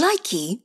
Likey